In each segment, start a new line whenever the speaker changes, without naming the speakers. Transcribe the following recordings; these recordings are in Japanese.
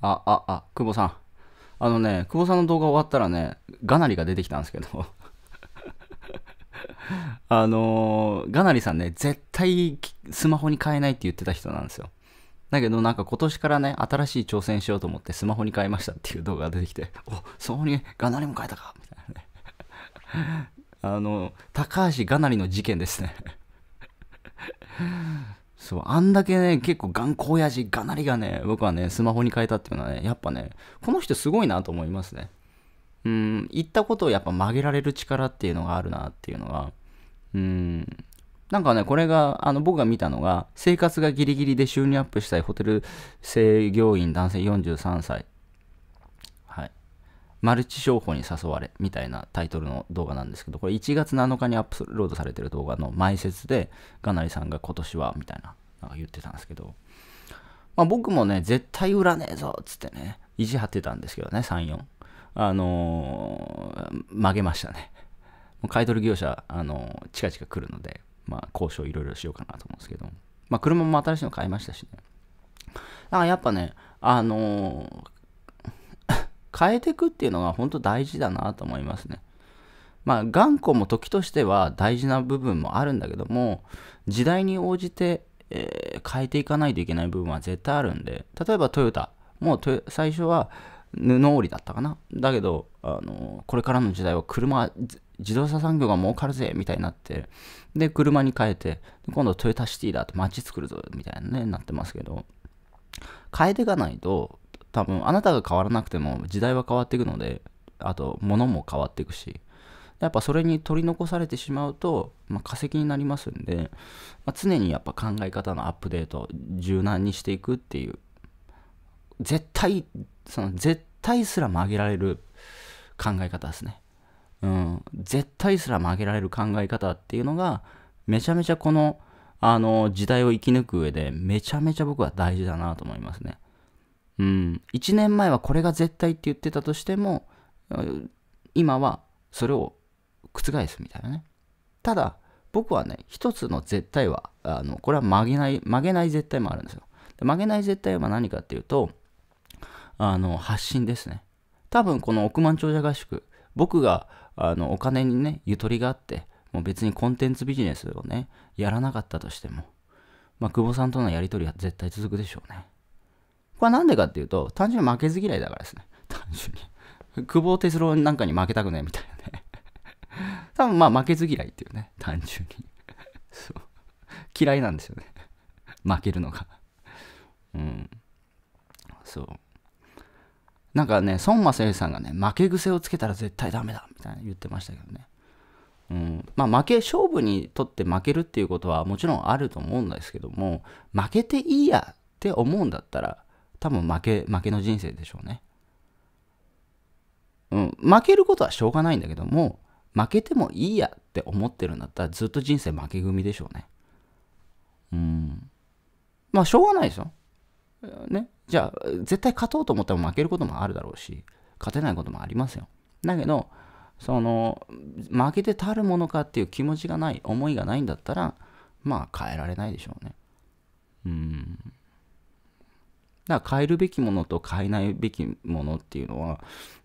あ、あ、あ、久保さん。あのね、久保さんの動画終わったらね、ガナリが出てきたんですけど。あのー、ガナリさんね、絶対スマホに変えないって言ってた人なんですよ。だけどなんか今年からね、新しい挑戦しようと思ってスマホに変えましたっていう動画が出てきて、お、そこにガナリも変えたかみたいなね。あの、高橋ガナリの事件ですねそう、あんだけね、結構頑固親父、がなりがね、僕はね、スマホに変えたっていうのはね、やっぱね、この人すごいなと思いますね。うん、言ったことをやっぱ曲げられる力っていうのがあるなっていうのが、うん、なんかね、これが、あの、僕が見たのが、生活がギリギリで収入アップしたいホテル制業員男性43歳マルチ商法に誘われみたいなタイトルの動画なんですけど、これ1月7日にアップロードされてる動画の前説で、がなりさんが今年はみたいな、なんか言ってたんですけど、まあ、僕もね、絶対売らねえぞっつってね、意地張ってたんですけどね、3、4。あのー、曲げましたね。もう買い取り業者、あのー、近々来るので、まあ、交渉いろいろしようかなと思うんですけど、まあ、車も新しいの買いましたしね。なんかやっぱね、あのー、変えていくっていうのが本当大事だなと思いますね。まあ頑固も時としては大事な部分もあるんだけども時代に応じて、えー、変えていかないといけない部分は絶対あるんで例えばトヨタもう最初は布織だったかなだけどあのこれからの時代は車自動車産業が儲かるぜみたいになってで車に変えて今度トヨタシティだと街作るぞみたいなねなってますけど変えていかないと多分あなたが変わらなくても時代は変わっていくのであと物も変わっていくしやっぱそれに取り残されてしまうと、まあ、化石になりますんで、まあ、常にやっぱ考え方のアップデート柔軟にしていくっていう絶対その絶対すら曲げられる考え方ですね、うん、絶対すら曲げられる考え方っていうのがめちゃめちゃこのあの時代を生き抜く上でめちゃめちゃ僕は大事だなと思いますねうん、1年前はこれが絶対って言ってたとしても今はそれを覆すみたいなねただ僕はね一つの絶対はあのこれは曲げない曲げない絶対もあるんですよで曲げない絶対は何かっていうとあの発信ですね多分この億万長者合宿僕があのお金にねゆとりがあってもう別にコンテンツビジネスをねやらなかったとしても、まあ、久保さんとのやり取りは絶対続くでしょうねこれはなんでかっていうと、単純に負けず嫌いだからですね。単純に。久保哲郎なんかに負けたくないみたいなね。多分まあ負けず嫌いっていうね、単純に。そう。嫌いなんですよね。負けるのが。うん。そう。なんかね、孫正義さんがね、負け癖をつけたら絶対ダメだみたいな言ってましたけどね。うん、まあ負け、勝負にとって負けるっていうことはもちろんあると思うんですけども、負けていいやって思うんだったら、多分負け、負けの人生でしょうね。うん、負けることはしょうがないんだけども、負けてもいいやって思ってるんだったらずっと人生負け組でしょうね。うん。まあ、しょうがないですよ。ね。じゃあ、絶対勝とうと思っても負けることもあるだろうし、勝てないこともありますよ。だけど、その、負けてたるものかっていう気持ちがない、思いがないんだったら、まあ、変えられないでしょうね。うん。だから変えるべきものと変えないべきものっていうのは、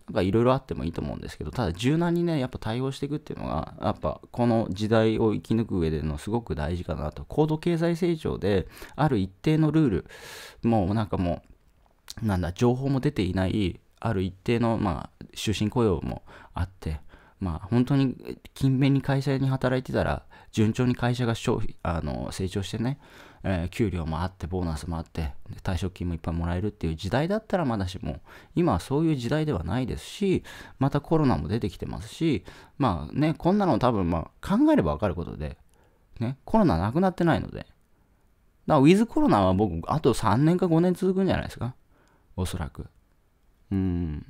なんかいろいろあってもいいと思うんですけど、ただ柔軟にね、やっぱ対応していくっていうのが、やっぱこの時代を生き抜く上でのすごく大事かなと。高度経済成長で、ある一定のルール、もうなんかもう、なんだ、情報も出ていない、ある一定の、まあ、終身雇用もあって、まあ、本当に勤勉に会社に働いてたら順調に会社があの成長してねえー、給料もあってボーナスもあって退職金もいっぱいもらえるっていう時代だったらまだしも今はそういう時代ではないですしまたコロナも出てきてますしまあねこんなの多分まあ考えればわかることで、ね、コロナなくなってないのでだからウィズコロナは僕あと3年か5年続くんじゃないですかおそらくうん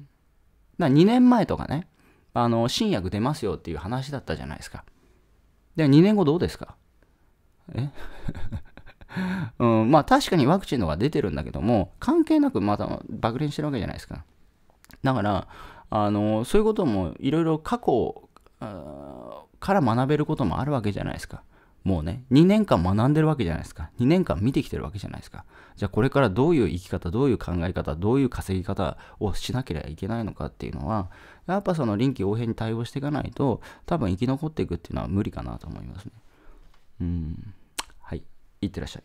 だ2年前とかねあの新薬出ますよっていう話だったじゃないですかで2年後どうですかえ うん、まあ確かにワクチンのが出てるんだけども、関係なくまた爆連してるわけじゃないですか。だから、あのそういうこともいろいろ過去から学べることもあるわけじゃないですか。もうね、2年間学んでるわけじゃないですか。2年間見てきてるわけじゃないですか。じゃあこれからどういう生き方、どういう考え方、どういう稼ぎ方をしなければいけないのかっていうのは、やっぱその臨機応変に対応していかないと、多分生き残っていくっていうのは無理かなと思いますね。うん。いってらっしゃい。